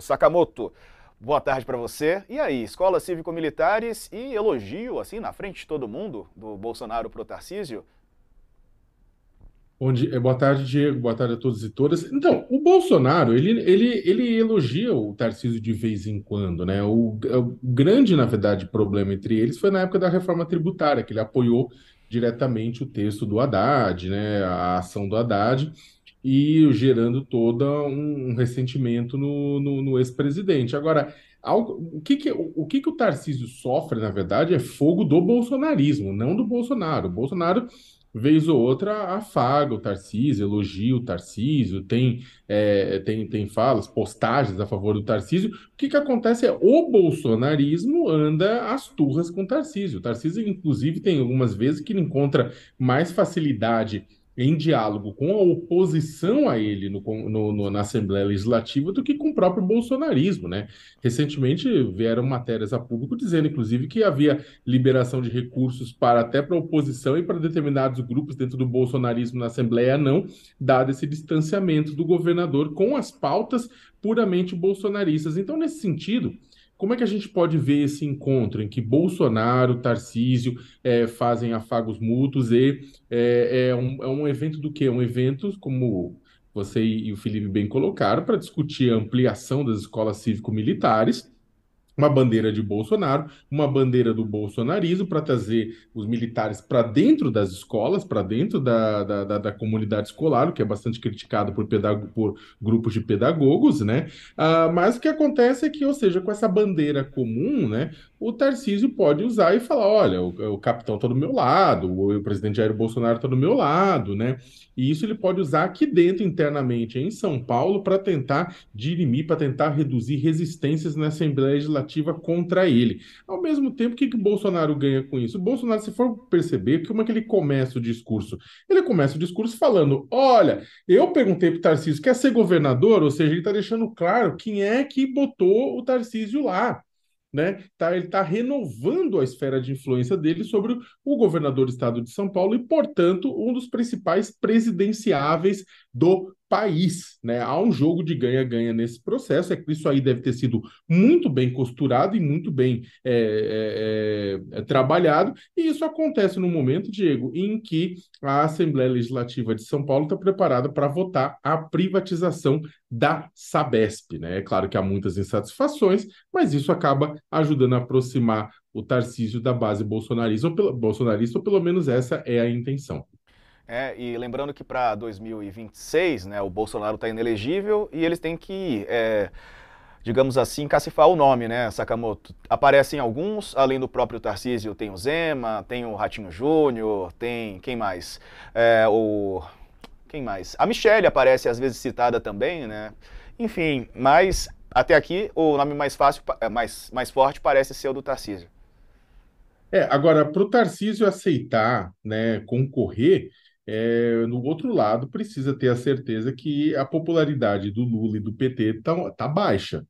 O Sakamoto, boa tarde para você. E aí, escolas cívico-militares e elogio, assim, na frente de todo mundo, do Bolsonaro pro Tarcísio? Bom dia, boa tarde, Diego. Boa tarde a todos e todas. Então, o Bolsonaro, ele, ele, ele elogia o Tarcísio de vez em quando, né? O, o grande, na verdade, problema entre eles foi na época da reforma tributária, que ele apoiou diretamente o texto do Haddad, né? A ação do Haddad e gerando todo um, um ressentimento no, no, no ex-presidente. Agora, algo, o, que, que, o, o que, que o Tarcísio sofre, na verdade, é fogo do bolsonarismo, não do Bolsonaro. O Bolsonaro vez ou outra afaga o Tarcísio, elogia o Tarcísio, tem, é, tem, tem falas, postagens a favor do Tarcísio. O que, que acontece é o bolsonarismo anda às turras com o Tarcísio. O Tarcísio, inclusive, tem algumas vezes que ele encontra mais facilidade em diálogo com a oposição a ele no, no, no, na Assembleia Legislativa do que com o próprio bolsonarismo. Né? Recentemente vieram matérias a público dizendo, inclusive, que havia liberação de recursos para até para a oposição e para determinados grupos dentro do bolsonarismo na Assembleia, não, dado esse distanciamento do governador com as pautas puramente bolsonaristas. Então, nesse sentido, como é que a gente pode ver esse encontro em que Bolsonaro, Tarcísio é, fazem afagos mútuos e é, é, um, é um evento do quê? É um evento, como você e o Felipe bem colocaram, para discutir a ampliação das escolas cívico-militares uma bandeira de Bolsonaro, uma bandeira do bolsonarismo para trazer os militares para dentro das escolas, para dentro da, da, da, da, comunidade escolar, o que é bastante criticado por, pedag por grupos de pedagogos, né? Ah, mas o que acontece é que, ou seja, com essa bandeira comum, né, o Tarcísio pode usar e falar, olha, o, o capitão está do meu lado, o, o presidente Jair Bolsonaro está do meu lado, né? E isso ele pode usar aqui dentro, internamente, em São Paulo, para tentar dirimir, para tentar reduzir resistências na Assembleia Legislativa narrativa contra ele. Ao mesmo tempo, o que, que o Bolsonaro ganha com isso? Bolsonaro, se for perceber, como é que ele começa o discurso? Ele começa o discurso falando: olha, eu perguntei para o Tarcísio, quer ser governador? Ou seja, ele está deixando claro quem é que botou o Tarcísio lá. Né? Tá, ele está renovando a esfera de influência dele sobre o governador do estado de São Paulo e, portanto, um dos principais presidenciáveis do país. Né? Há um jogo de ganha-ganha nesse processo, é que isso aí deve ter sido muito bem costurado e muito bem é, é, é, trabalhado, e isso acontece no momento, Diego, em que a Assembleia Legislativa de São Paulo está preparada para votar a privatização da Sabesp. Né? É claro que há muitas insatisfações, mas isso acaba ajudando a aproximar o Tarcísio da base bolsonarista, ou pelo, bolsonarista, ou pelo menos essa é a intenção. É, e lembrando que para 2026, né, o Bolsonaro está inelegível e eles têm que, é, digamos assim, cacifar o nome, né, Sakamoto? Aparecem alguns, além do próprio Tarcísio, tem o Zema, tem o Ratinho Júnior, tem quem mais? É, o... Quem mais? A Michelle aparece às vezes citada também, né? Enfim, mas até aqui o nome mais fácil, é, mais, mais forte parece ser o do Tarcísio. É, agora, para o Tarcísio aceitar né, concorrer, é, no outro lado, precisa ter a certeza que a popularidade do Lula e do PT está tá baixa.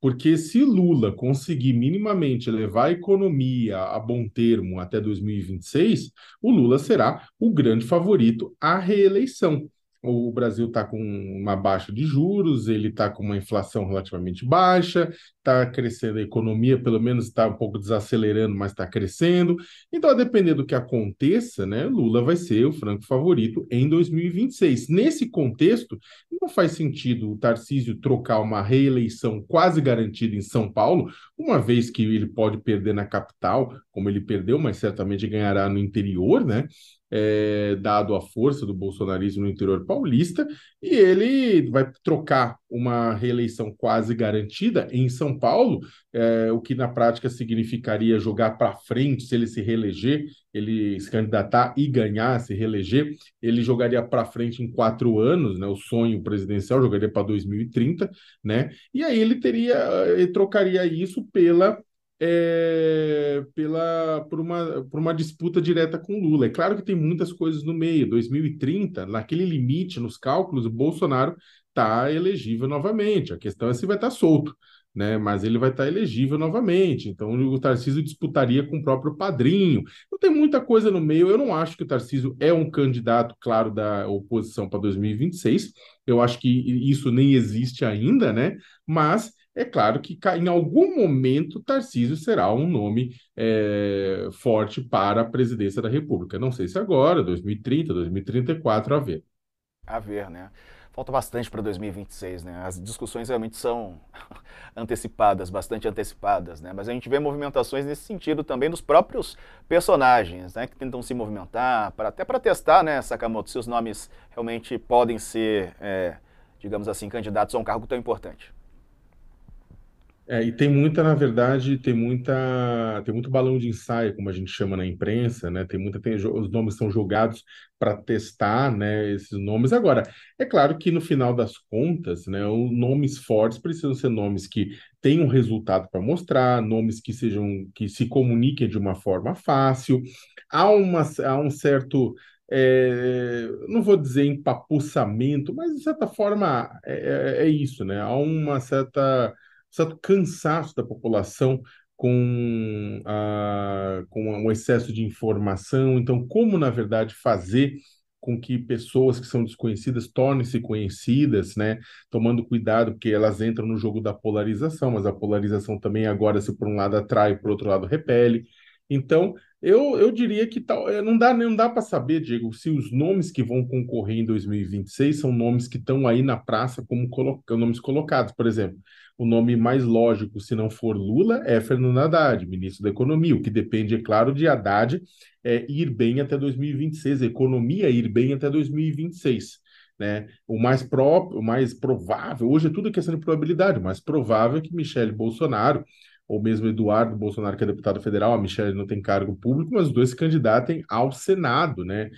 Porque se Lula conseguir minimamente levar a economia a bom termo até 2026, o Lula será o grande favorito à reeleição o Brasil está com uma baixa de juros, ele está com uma inflação relativamente baixa, está crescendo a economia, pelo menos está um pouco desacelerando, mas está crescendo. Então, a depender do que aconteça, né, Lula vai ser o franco favorito em 2026. Nesse contexto, não faz sentido o Tarcísio trocar uma reeleição quase garantida em São Paulo, uma vez que ele pode perder na capital, como ele perdeu, mas certamente ganhará no interior, né? é, dado a força do bolsonarismo no interior paulista, e ele vai trocar uma reeleição quase garantida em São Paulo, é, o que na prática significaria jogar para frente se ele se reeleger, ele se candidatar e ganhar, se reeleger, ele jogaria para frente em quatro anos, né, o sonho presidencial jogaria para 2030, né, e aí ele teria, ele trocaria isso pela é, pela, por, uma, por uma disputa direta com Lula. É claro que tem muitas coisas no meio. 2030, naquele limite, nos cálculos, o Bolsonaro está elegível novamente. A questão é se vai estar tá solto, né? mas ele vai estar tá elegível novamente. Então o Tarcísio disputaria com o próprio padrinho. Então tem muita coisa no meio. Eu não acho que o Tarcísio é um candidato, claro, da oposição para 2026. Eu acho que isso nem existe ainda, né? Mas é claro que em algum momento Tarcísio será um nome é, forte para a presidência da República. Não sei se agora, 2030, 2034, a ver. A ver, né? Falta bastante para 2026, né? As discussões realmente são antecipadas, bastante antecipadas, né? Mas a gente vê movimentações nesse sentido também dos próprios personagens, né? Que tentam se movimentar, pra, até para testar, né, Sakamoto, se os nomes realmente podem ser, é, digamos assim, candidatos a um cargo tão importante. É, e tem muita, na verdade, tem muita, tem muito balão de ensaio, como a gente chama na imprensa, né? Tem muita, tem, os nomes são jogados para testar, né? Esses nomes. Agora, é claro que no final das contas, né? Os nomes fortes precisam ser nomes que tenham resultado para mostrar, nomes que sejam, que se comuniquem de uma forma fácil. Há uma, há um certo é, não vou dizer empapuçamento, mas de certa forma é, é, é isso, né? Há uma certa certo cansaço da população com, a, com um excesso de informação. Então, como, na verdade, fazer com que pessoas que são desconhecidas tornem-se conhecidas, né? Tomando cuidado, porque elas entram no jogo da polarização, mas a polarização também agora, se por um lado atrai, por outro lado repele. Então, eu, eu diria que tal, é, não dá, não dá para saber, Diego, se os nomes que vão concorrer em 2026 são nomes que estão aí na praça como colo, nomes colocados. Por exemplo, o nome mais lógico, se não for Lula, é Fernando Haddad, ministro da Economia, o que depende, é claro, de Haddad é, ir bem até 2026, a economia ir bem até 2026. Né? O mais próprio, o mais provável, hoje é tudo questão de probabilidade, o mais provável é que Michele Bolsonaro ou mesmo Eduardo Bolsonaro, que é deputado federal, a Michelle não tem cargo público, mas os dois se candidatem ao Senado, né?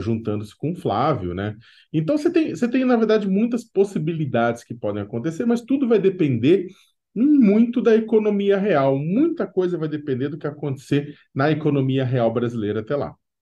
Juntando-se com Flávio, né? Então você tem, você tem, na verdade, muitas possibilidades que podem acontecer, mas tudo vai depender muito da economia real. Muita coisa vai depender do que acontecer na economia real brasileira até lá.